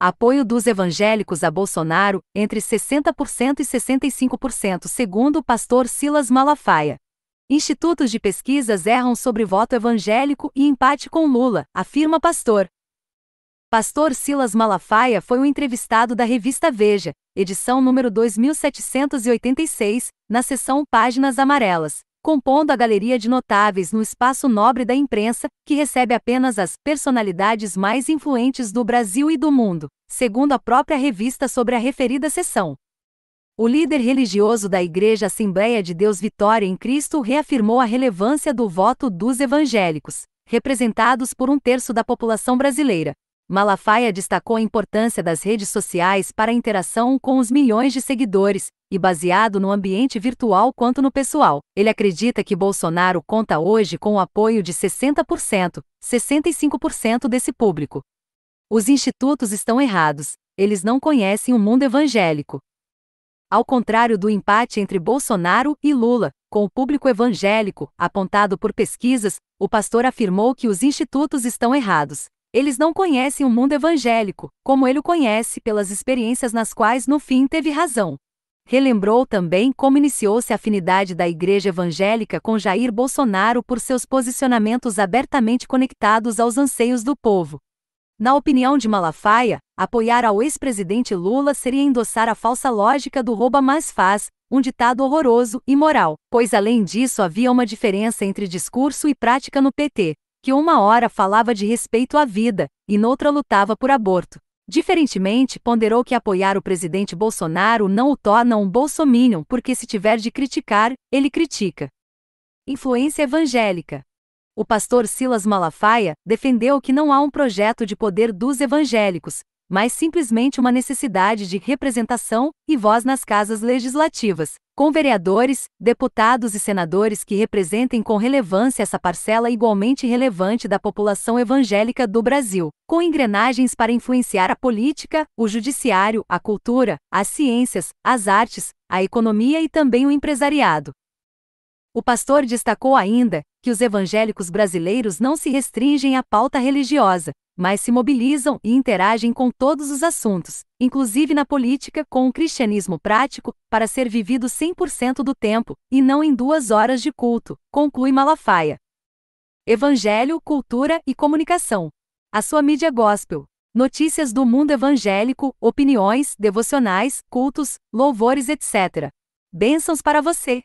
Apoio dos evangélicos a Bolsonaro, entre 60% e 65%, segundo o pastor Silas Malafaia. Institutos de pesquisas erram sobre voto evangélico e empate com Lula, afirma pastor. Pastor Silas Malafaia foi o um entrevistado da revista Veja, edição número 2786, na seção Páginas Amarelas compondo a galeria de notáveis no espaço nobre da imprensa, que recebe apenas as personalidades mais influentes do Brasil e do mundo, segundo a própria revista sobre a referida sessão. O líder religioso da Igreja Assembleia de Deus Vitória em Cristo reafirmou a relevância do voto dos evangélicos, representados por um terço da população brasileira, Malafaia destacou a importância das redes sociais para a interação com os milhões de seguidores, e baseado no ambiente virtual quanto no pessoal. Ele acredita que Bolsonaro conta hoje com o apoio de 60%, 65% desse público. Os institutos estão errados, eles não conhecem o mundo evangélico. Ao contrário do empate entre Bolsonaro e Lula, com o público evangélico, apontado por pesquisas, o pastor afirmou que os institutos estão errados. Eles não conhecem o mundo evangélico, como ele o conhece pelas experiências nas quais no fim teve razão. Relembrou também como iniciou-se a afinidade da igreja evangélica com Jair Bolsonaro por seus posicionamentos abertamente conectados aos anseios do povo. Na opinião de Malafaia, apoiar ao ex-presidente Lula seria endossar a falsa lógica do rouba mais faz, um ditado horroroso e moral, pois além disso havia uma diferença entre discurso e prática no PT que uma hora falava de respeito à vida e noutra lutava por aborto. Diferentemente, ponderou que apoiar o presidente Bolsonaro não o torna um bolsominion porque se tiver de criticar, ele critica. Influência evangélica. O pastor Silas Malafaia defendeu que não há um projeto de poder dos evangélicos, mas simplesmente uma necessidade de representação e voz nas casas legislativas, com vereadores, deputados e senadores que representem com relevância essa parcela igualmente relevante da população evangélica do Brasil, com engrenagens para influenciar a política, o judiciário, a cultura, as ciências, as artes, a economia e também o empresariado. O pastor destacou ainda que os evangélicos brasileiros não se restringem à pauta religiosa, mas se mobilizam e interagem com todos os assuntos, inclusive na política, com o cristianismo prático, para ser vivido 100% do tempo, e não em duas horas de culto, conclui Malafaia. Evangelho, Cultura e Comunicação. A sua mídia gospel. Notícias do mundo evangélico, opiniões, devocionais, cultos, louvores, etc. Bênçãos para você!